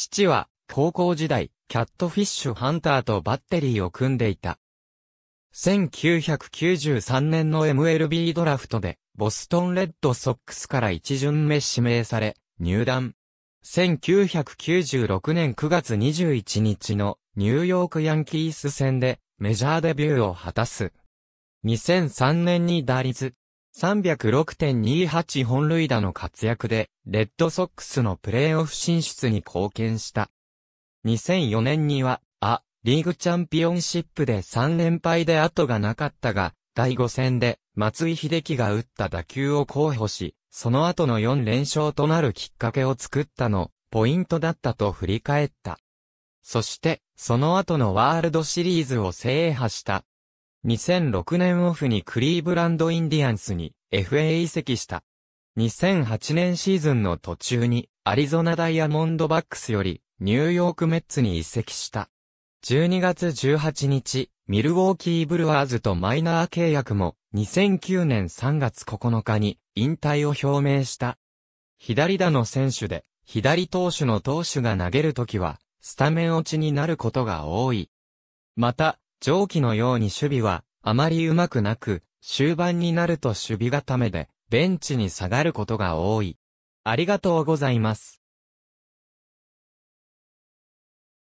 父は、高校時代、キャットフィッシュハンターとバッテリーを組んでいた。1993年の MLB ドラフトで、ボストンレッドソックスから一巡目指名され、入団。1996年9月21日のニューヨークヤンキース戦でメジャーデビューを果たす。2003年に打率306.28本塁打の活躍で、レッドソックスのプレーオフ進出に貢献した。2004年には、あ、リーグチャンピオンシップで3連敗で後がなかったが、第5戦で松井秀喜が打った打球を候補し、その後の4連勝となるきっかけを作ったの、ポイントだったと振り返った。そして、その後のワールドシリーズを制覇した2006年オフにクリーブランドインディアンスに FA 移籍した。2008年シーズンの途中にアリゾナダイヤモンドバックスよりニューヨークメッツに移籍した。12月18日、ミルウォーキーブルワーズとマイナー契約も2009年3月9日に引退を表明した。左打の選手で、左投手の投手が投げるときは、スタメン落ちになることが多い。また、上記のように守備はあまりうまくなく、終盤になると守備固めで、ベンチに下がることが多い。ありがとうございます。